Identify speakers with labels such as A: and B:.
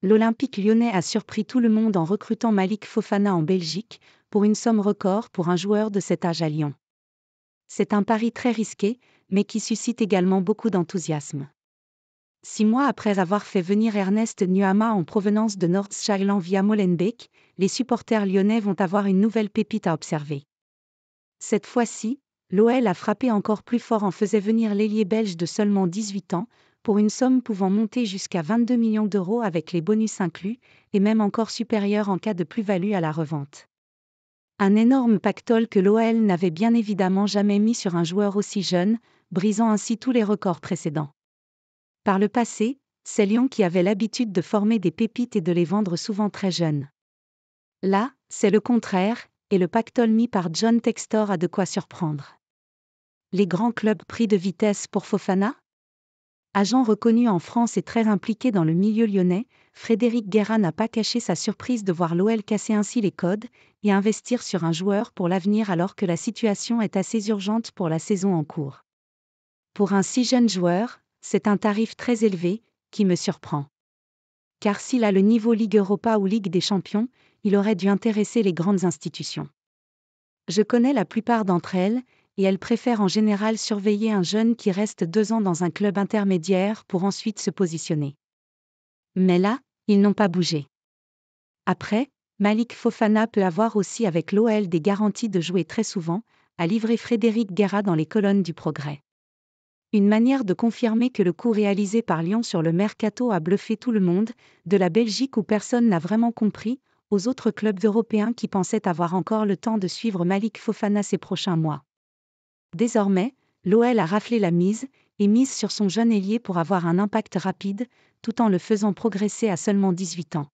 A: L'Olympique lyonnais a surpris tout le monde en recrutant Malik Fofana en Belgique, pour une somme record pour un joueur de cet âge à Lyon. C'est un pari très risqué, mais qui suscite également beaucoup d'enthousiasme. Six mois après avoir fait venir Ernest Nuama en provenance de North via Molenbeek, les supporters lyonnais vont avoir une nouvelle pépite à observer. Cette fois-ci, l'OL a frappé encore plus fort en faisant venir l'ailier belge de seulement 18 ans, pour une somme pouvant monter jusqu'à 22 millions d'euros avec les bonus inclus, et même encore supérieure en cas de plus-value à la revente. Un énorme pactole que l'OL n'avait bien évidemment jamais mis sur un joueur aussi jeune, brisant ainsi tous les records précédents. Par le passé, c'est Lyon qui avait l'habitude de former des pépites et de les vendre souvent très jeunes. Là, c'est le contraire, et le pactole mis par John Textor a de quoi surprendre. Les grands clubs pris de vitesse pour Fofana Agent reconnu en France et très impliqué dans le milieu lyonnais, Frédéric Guérin n'a pas caché sa surprise de voir l'OL casser ainsi les codes et investir sur un joueur pour l'avenir alors que la situation est assez urgente pour la saison en cours. Pour un si jeune joueur, c'est un tarif très élevé qui me surprend. Car s'il a le niveau Ligue Europa ou Ligue des Champions, il aurait dû intéresser les grandes institutions. Je connais la plupart d'entre elles et elle préfère en général surveiller un jeune qui reste deux ans dans un club intermédiaire pour ensuite se positionner. Mais là, ils n'ont pas bougé. Après, Malik Fofana peut avoir aussi avec l'OL des garanties de jouer très souvent, a livré Frédéric Guerra dans les colonnes du Progrès. Une manière de confirmer que le coup réalisé par Lyon sur le mercato a bluffé tout le monde, de la Belgique où personne n'a vraiment compris, aux autres clubs européens qui pensaient avoir encore le temps de suivre Malik Fofana ces prochains mois. Désormais, l'OL a raflé la mise et mise sur son jeune ailier pour avoir un impact rapide, tout en le faisant progresser à seulement 18 ans.